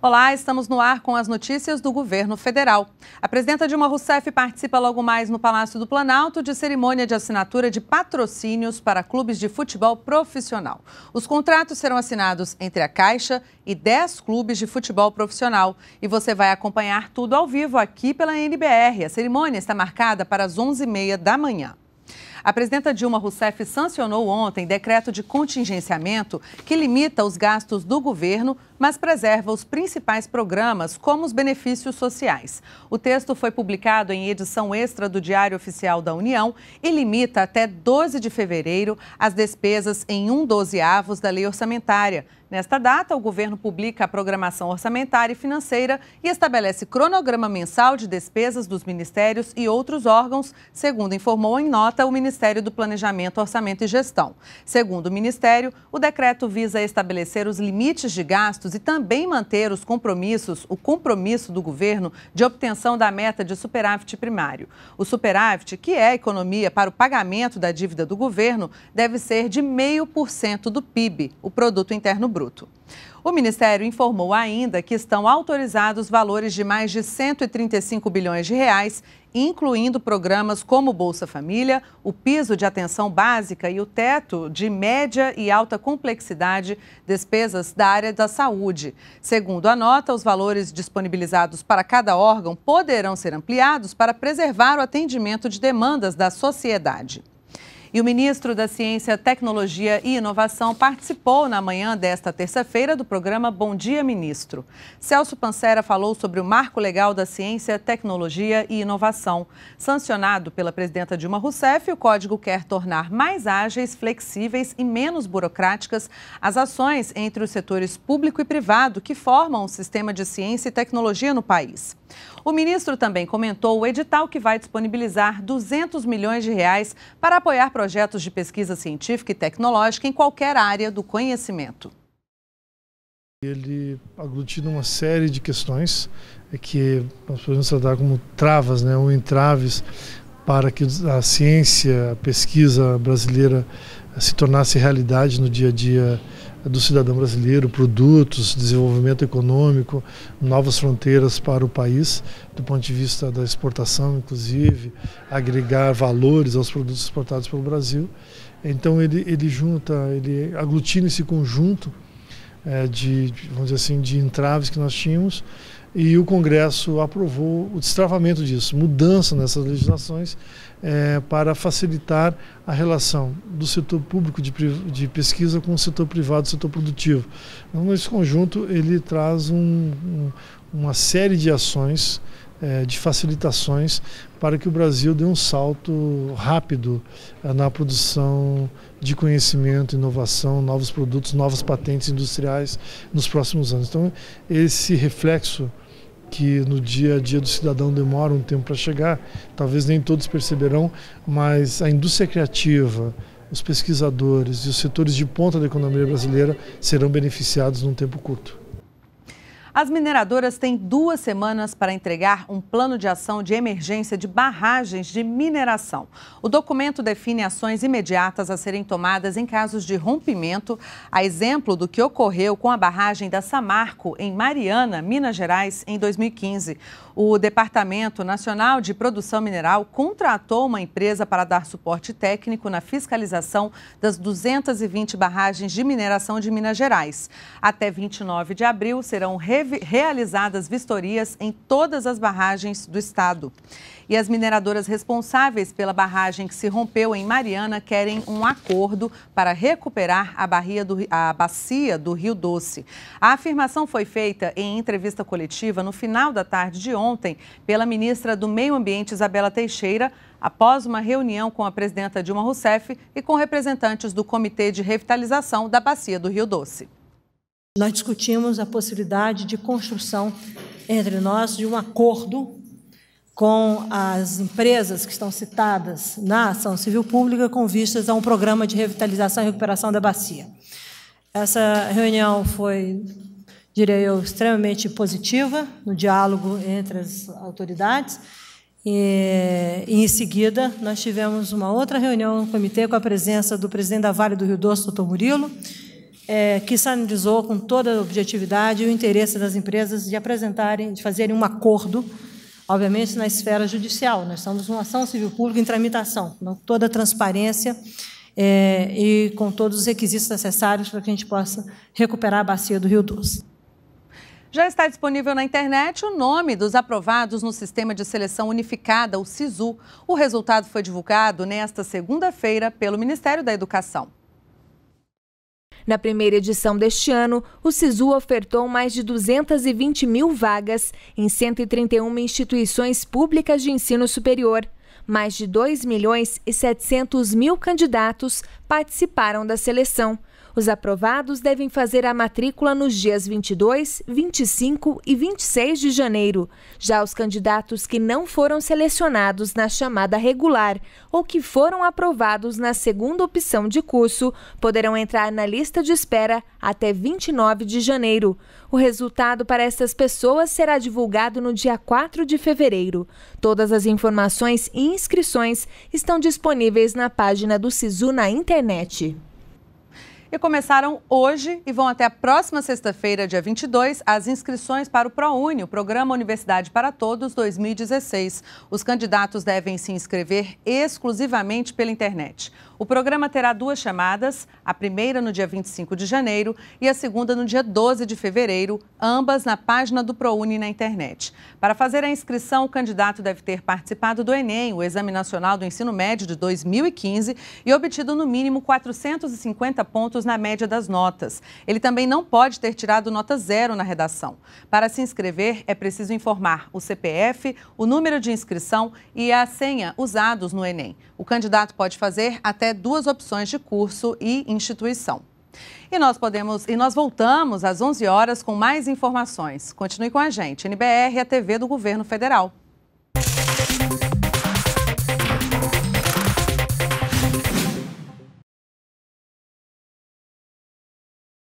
Olá, estamos no ar com as notícias do governo federal. A presidenta Dilma Rousseff participa logo mais no Palácio do Planalto de cerimônia de assinatura de patrocínios para clubes de futebol profissional. Os contratos serão assinados entre a Caixa e 10 clubes de futebol profissional. E você vai acompanhar tudo ao vivo aqui pela NBR. A cerimônia está marcada para as 11h30 da manhã. A presidenta Dilma Rousseff sancionou ontem decreto de contingenciamento que limita os gastos do governo mas preserva os principais programas, como os benefícios sociais. O texto foi publicado em edição extra do Diário Oficial da União e limita até 12 de fevereiro as despesas em um dozeavos da lei orçamentária. Nesta data, o governo publica a programação orçamentária e financeira e estabelece cronograma mensal de despesas dos ministérios e outros órgãos, segundo informou em nota o Ministério do Planejamento, Orçamento e Gestão. Segundo o Ministério, o decreto visa estabelecer os limites de gastos gastos e também manter os compromissos, o compromisso do governo de obtenção da meta de superávit primário. O superávit, que é a economia para o pagamento da dívida do governo, deve ser de 0,5% do PIB, o produto interno bruto. O Ministério informou ainda que estão autorizados valores de mais de 135 bilhões de reais, incluindo programas como Bolsa Família, o piso de atenção básica e o teto de média e alta complexidade, despesas da área da saúde. Segundo a nota, os valores disponibilizados para cada órgão poderão ser ampliados para preservar o atendimento de demandas da sociedade. E o ministro da Ciência, Tecnologia e Inovação participou na manhã desta terça-feira do programa Bom Dia Ministro. Celso Pancera falou sobre o marco legal da ciência, tecnologia e inovação. Sancionado pela presidenta Dilma Rousseff, o código quer tornar mais ágeis, flexíveis e menos burocráticas as ações entre os setores público e privado que formam o sistema de ciência e tecnologia no país. O ministro também comentou o edital que vai disponibilizar 200 milhões de reais para apoiar projetos de pesquisa científica e tecnológica em qualquer área do conhecimento. Ele aglutina uma série de questões é que nós podemos tratar como travas né, ou entraves para que a ciência, a pesquisa brasileira se tornasse realidade no dia a dia do cidadão brasileiro, produtos, desenvolvimento econômico, novas fronteiras para o país, do ponto de vista da exportação, inclusive, agregar valores aos produtos exportados pelo Brasil. Então ele, ele junta, ele aglutina esse conjunto é, de, vamos dizer assim, de entraves que nós tínhamos e o Congresso aprovou o destravamento disso, mudança nessas legislações é, para facilitar a relação do setor público de, de, pesquisa com o setor privado, o setor produtivo. Então, nesse conjunto ele traz um, um, uma série de ações é, de facilitações para que o Brasil dê um salto rápido é, na produção de conhecimento, inovação, novos produtos, novas patentes industriais nos próximos anos. Então, esse reflexo que no dia a dia do cidadão demora um tempo para chegar, talvez nem todos perceberão, mas a indústria criativa, os pesquisadores e os setores de ponta da economia brasileira serão beneficiados num tempo curto. As mineradoras têm duas semanas para entregar um plano de ação de emergência de barragens de mineração. O documento define ações imediatas a serem tomadas em casos de rompimento, a exemplo do que ocorreu com a barragem da Samarco, em Mariana, Minas Gerais, em 2015. O Departamento Nacional de Produção Mineral contratou uma empresa para dar suporte técnico na fiscalização das 220 barragens de mineração de Minas Gerais. Até 29 de abril serão revisadas realizadas vistorias em todas as barragens do estado. E as mineradoras responsáveis pela barragem que se rompeu em Mariana querem um acordo para recuperar a, do, a bacia do Rio Doce. A afirmação foi feita em entrevista coletiva no final da tarde de ontem pela ministra do Meio Ambiente, Isabela Teixeira, após uma reunião com a presidenta Dilma Rousseff e com representantes do Comitê de Revitalização da Bacia do Rio Doce. Nós discutimos a possibilidade de construção entre nós de um acordo com as empresas que estão citadas na ação civil pública com vistas a um programa de revitalização e recuperação da bacia. Essa reunião foi, diria eu, extremamente positiva no diálogo entre as autoridades. E, e, em seguida, nós tivemos uma outra reunião no comitê com a presença do presidente da Vale do Rio Doce, doutor Murilo, é, que sinalizou com toda a objetividade o interesse das empresas de apresentarem, de fazerem um acordo, obviamente na esfera judicial. Nós somos uma ação civil pública em tramitação, com toda a transparência é, e com todos os requisitos necessários para que a gente possa recuperar a bacia do Rio Doce. Já está disponível na internet o nome dos aprovados no Sistema de Seleção Unificada, o SISU. O resultado foi divulgado nesta segunda-feira pelo Ministério da Educação. Na primeira edição deste ano, o SISU ofertou mais de 220 mil vagas em 131 instituições públicas de ensino superior. Mais de 2 milhões e 700 mil candidatos participaram da seleção. Os aprovados devem fazer a matrícula nos dias 22, 25 e 26 de janeiro. Já os candidatos que não foram selecionados na chamada regular ou que foram aprovados na segunda opção de curso poderão entrar na lista de espera até 29 de janeiro. O resultado para essas pessoas será divulgado no dia 4 de fevereiro. Todas as informações e inscrições estão disponíveis na página do SISU na internet e começaram hoje e vão até a próxima sexta-feira, dia 22, as inscrições para o ProUni, o Programa Universidade para Todos 2016. Os candidatos devem se inscrever exclusivamente pela internet. O programa terá duas chamadas, a primeira no dia 25 de janeiro e a segunda no dia 12 de fevereiro, ambas na página do ProUni na internet. Para fazer a inscrição, o candidato deve ter participado do Enem, o Exame Nacional do Ensino Médio de 2015, e obtido no mínimo 450 pontos pontos na média das notas. Ele também não pode ter tirado nota zero na redação. Para se inscrever, é preciso informar o CPF, o número de inscrição e a senha usados no Enem. O candidato pode fazer até duas opções de curso e instituição. E nós podemos e nós voltamos às 11 horas com mais informações. Continue com a gente, NBR, a TV do Governo Federal.